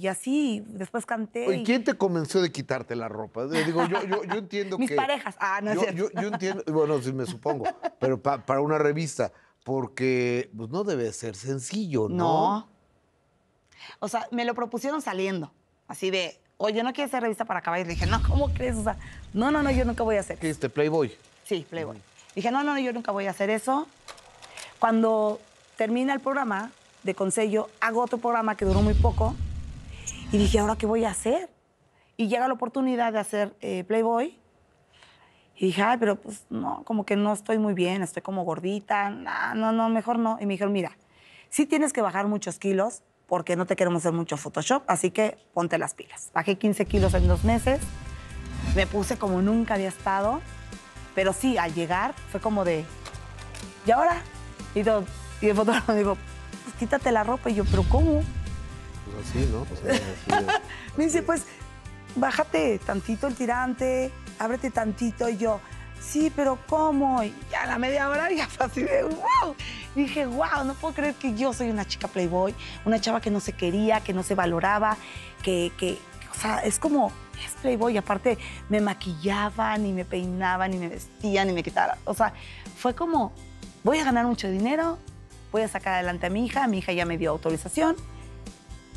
y así después canté. ¿Y, quién te convenció de quitarte la ropa? Digo, yo, entiendo que... Mis parejas. Ah, no yo, yo, entiendo, bueno, sí me supongo, pero para una revista, porque pues, no debe ser sencillo, ¿no? No. O sea, me lo propusieron saliendo, así de, oye, no quiero hacer revista para caballos. Le dije, no, ¿cómo crees? O sea, no, no, no, yo nunca voy a hacer. ¿Qué Playboy? Sí, Playboy. Dije, no, no, no, yo nunca voy a hacer eso. Cuando termina el programa de Consejo, hago otro programa que duró muy poco, y dije, ¿ahora qué voy a hacer? Y llega la oportunidad de hacer eh, Playboy. Y dije, ay, pero pues no, como que no estoy muy bien, estoy como gordita, no, no, mejor no. Y me dijeron, mira, sí tienes que bajar muchos kilos porque no te queremos hacer mucho Photoshop, así que ponte las pilas. Bajé 15 kilos en dos meses, me puse como nunca había estado, pero sí, al llegar fue como de, ¿y ahora? Y, todo, y el fotógrafo me dijo, pues, quítate la ropa. Y yo, ¿pero cómo? Pues sí, ¿no? Pues me dice, pues, bájate tantito el tirante, ábrete tantito. Y yo, sí, pero ¿cómo? Y a la media hora ya fue así wow. dije, wow, no puedo creer que yo soy una chica playboy, una chava que no se quería, que no se valoraba, que, que o sea, es como, es playboy. aparte, me maquillaban y me peinaban y me vestían y me quitaba. O sea, fue como, voy a ganar mucho dinero, voy a sacar adelante a mi hija, mi hija ya me dio autorización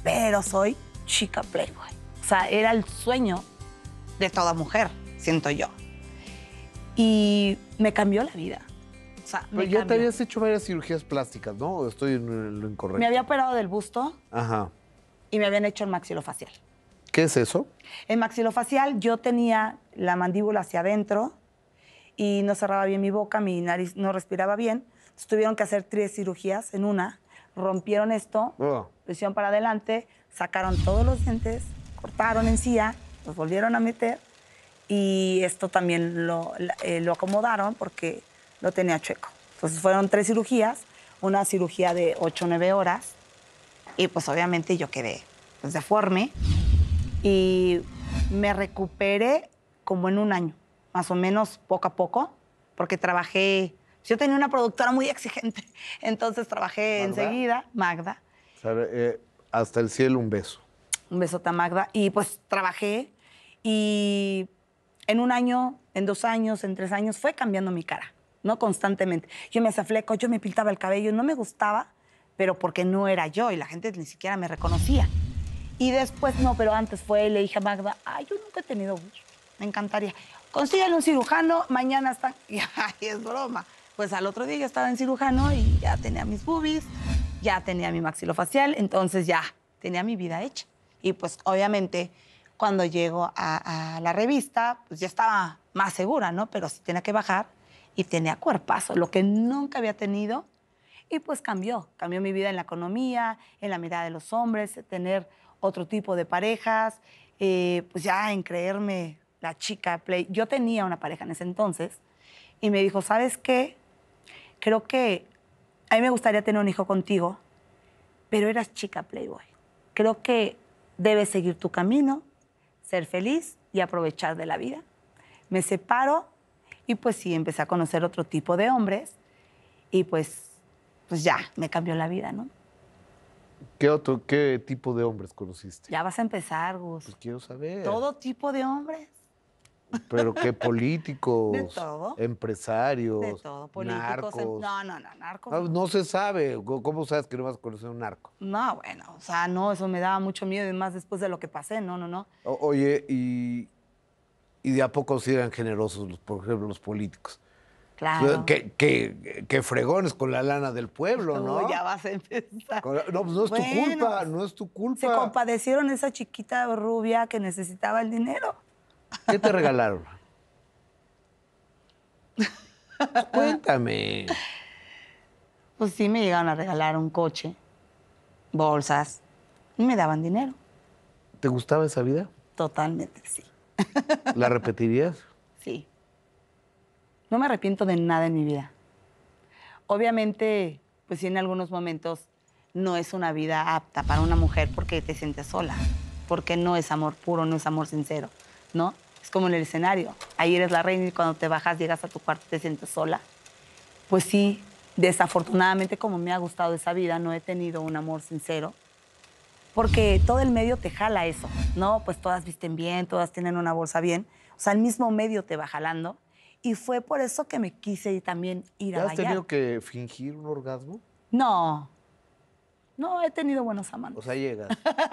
pero soy chica Playboy. O sea, era el sueño de toda mujer, siento yo. Y me cambió la vida. O sea, pero ya te habías hecho varias cirugías plásticas, ¿no? estoy en lo incorrecto? Me había operado del busto. Ajá. Y me habían hecho el maxilofacial. ¿Qué es eso? El maxilofacial, yo tenía la mandíbula hacia adentro y no cerraba bien mi boca, mi nariz no respiraba bien. tuvieron que hacer tres cirugías en una. Rompieron esto. Oh lo para adelante, sacaron todos los dientes, cortaron encía, los volvieron a meter y esto también lo, eh, lo acomodaron porque lo tenía chueco. Entonces fueron tres cirugías, una cirugía de 8 o 9 horas y pues obviamente yo quedé pues, deforme y me recuperé como en un año, más o menos poco a poco, porque trabajé, yo tenía una productora muy exigente, entonces trabajé enseguida, Magda, eh, hasta el cielo un beso. Un beso a Magda. Y pues trabajé y en un año, en dos años, en tres años, fue cambiando mi cara, ¿no? Constantemente. Yo me hacía flecos, yo me pintaba el cabello, no me gustaba, pero porque no era yo y la gente ni siquiera me reconocía. Y después, no, pero antes fue, le dije a Magda, ay, yo nunca he tenido me encantaría. Consíguele un cirujano, mañana están... Y ay, es broma. Pues al otro día yo estaba en cirujano y ya tenía mis boobies, ya tenía mi maxilofacial, entonces ya tenía mi vida hecha. Y pues obviamente cuando llego a, la revista, pues ya estaba más segura, ¿no? Pero sí tenía que bajar y tenía cuerpazo, lo que nunca había tenido. Y pues cambió, cambió mi vida en la economía, en la mirada de los hombres, tener otro tipo de parejas, eh, pues ya en creerme la chica play. Yo tenía una pareja en ese entonces y me dijo, ¿sabes qué? Creo que a mí me gustaría tener un hijo contigo, pero eras chica Playboy. Creo que debes seguir tu camino, ser feliz y aprovechar de la vida. Me separo y pues sí, empecé a conocer otro tipo de hombres y pues, pues ya, me cambió la vida, ¿no? ¿Qué, otro, ¿Qué tipo de hombres conociste? Ya vas a empezar, Gus. Pues quiero saber. Todo tipo de hombres. Pero qué políticos, empresarios, narcos. No, no, no, narcos. Ah, no, se sabe. ¿Cómo sabes que no vas a conocer un narco? No, bueno, o sea, no, eso me daba mucho miedo, y más después de lo que pasé, no, no, no. oye, y, de a poco siguen generosos, los, por ejemplo, los políticos. Claro. Que, que, que, fregones con la lana del pueblo, ¿no? ¿no? Ya vas a empezar. No, pues no es tu culpa, no es tu culpa. Se compadecieron esa chiquita rubia que necesitaba el dinero. ¿Qué te regalaron? Pues, cuéntame. Pues sí me llegaron a regalar un coche, bolsas, y me daban dinero. ¿Te gustaba esa vida? Totalmente, sí. ¿La repetirías? Sí. No me arrepiento de nada en mi vida. Obviamente, pues sí, en algunos momentos no es una vida apta para una mujer porque te sientes sola, porque no es amor puro, no es amor sincero, ¿no? Es como en el escenario. Ahí eres la reina y cuando te bajas, llegas a tu cuarto, te sientes sola. Pues sí, desafortunadamente, como me ha gustado esa vida, no he tenido un amor sincero. Porque todo el medio te jala eso, ¿no? Pues todas visten bien, todas tienen una bolsa bien. O sea, el mismo medio te va jalando. Y fue por eso que me quise también ir a ¿Ya has tenido que fingir un orgasmo? No. No, he tenido buenos amantes. O sea, llegas.